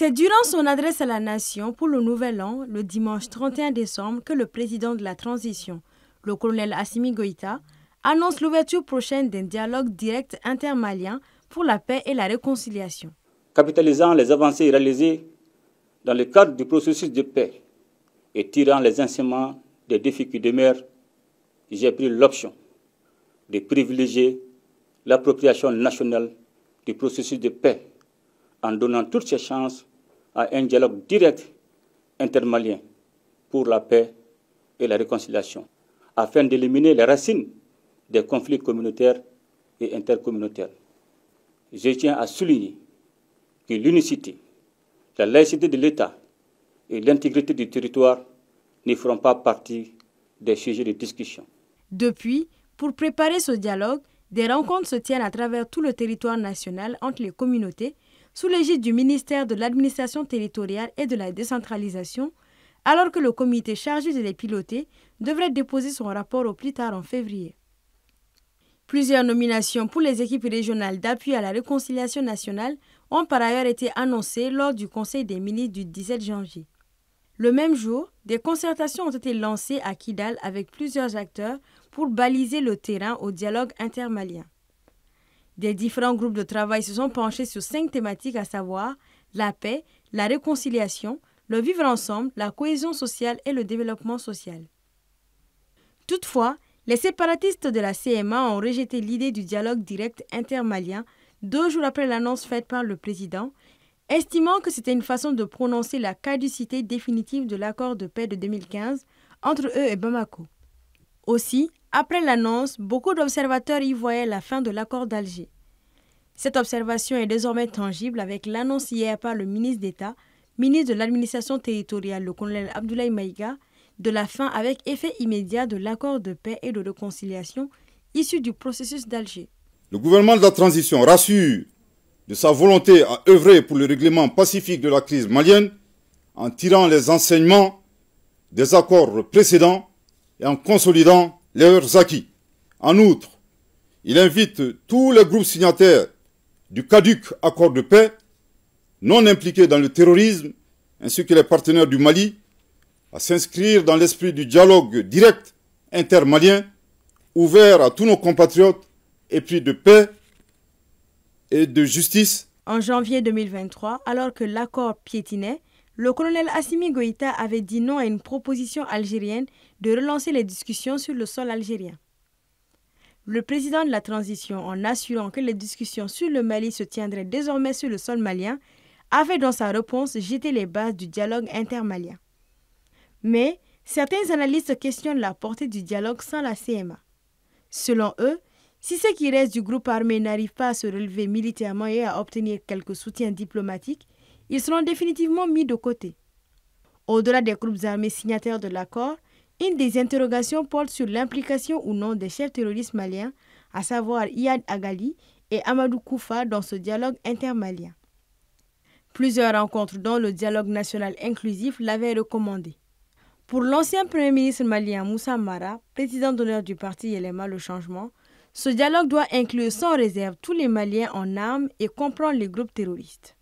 C'est durant son adresse à la nation pour le Nouvel An, le dimanche 31 décembre, que le président de la transition, le colonel Assimi Goïta, annonce l'ouverture prochaine d'un dialogue direct intermalien pour la paix et la réconciliation. Capitalisant les avancées réalisées dans le cadre du processus de paix et tirant les enseignements des défis qui demeurent, j'ai pris l'option de privilégier l'appropriation nationale du processus de paix en donnant toutes ses chances à un dialogue direct intermalien pour la paix et la réconciliation, afin d'éliminer les racines des conflits communautaires et intercommunautaires. Je tiens à souligner que l'unicité, la laïcité de l'État et l'intégrité du territoire ne feront pas partie des sujets de discussion. Depuis, pour préparer ce dialogue, des rencontres se tiennent à travers tout le territoire national entre les communautés sous l'égide du ministère de l'administration territoriale et de la décentralisation, alors que le comité chargé de les piloter devrait déposer son rapport au plus tard en février. Plusieurs nominations pour les équipes régionales d'appui à la réconciliation nationale ont par ailleurs été annoncées lors du Conseil des ministres du 17 janvier. Le même jour, des concertations ont été lancées à Kidal avec plusieurs acteurs pour baliser le terrain au dialogue intermalien des différents groupes de travail se sont penchés sur cinq thématiques, à savoir la paix, la réconciliation, le vivre ensemble, la cohésion sociale et le développement social. Toutefois, les séparatistes de la CMA ont rejeté l'idée du dialogue direct intermalien deux jours après l'annonce faite par le président, estimant que c'était une façon de prononcer la caducité définitive de l'accord de paix de 2015 entre eux et Bamako. Aussi, après l'annonce, beaucoup d'observateurs y voyaient la fin de l'accord d'Alger. Cette observation est désormais tangible avec l'annonce hier par le ministre d'État, ministre de l'administration territoriale, le colonel Abdoulaye Maïga, de la fin avec effet immédiat de l'accord de paix et de réconciliation issu du processus d'Alger. Le gouvernement de la transition rassure de sa volonté à œuvrer pour le règlement pacifique de la crise malienne en tirant les enseignements des accords précédents et en consolidant leurs acquis. En outre, il invite tous les groupes signataires du CADUC accord de paix, non impliqués dans le terrorisme, ainsi que les partenaires du Mali, à s'inscrire dans l'esprit du dialogue direct intermalien, ouvert à tous nos compatriotes, et puis de paix et de justice. En janvier 2023, alors que l'accord piétinait, le colonel Assimi Goïta avait dit non à une proposition algérienne de relancer les discussions sur le sol algérien. Le président de la transition, en assurant que les discussions sur le Mali se tiendraient désormais sur le sol malien, avait dans sa réponse jeté les bases du dialogue intermalien. Mais certains analystes questionnent la portée du dialogue sans la CMA. Selon eux, si ce qui reste du groupe armé n'arrive pas à se relever militairement et à obtenir quelques soutiens diplomatiques, ils seront définitivement mis de côté. Au-delà des groupes armés signataires de l'accord, une des interrogations porte sur l'implication ou non des chefs terroristes maliens, à savoir Iyad Agali et Amadou Koufa, dans ce dialogue intermalien. Plusieurs rencontres, dont le dialogue national inclusif, l'avaient recommandé. Pour l'ancien Premier ministre malien Moussa Mara, président d'honneur du parti Yelema Le Changement, ce dialogue doit inclure sans réserve tous les Maliens en armes et comprendre les groupes terroristes.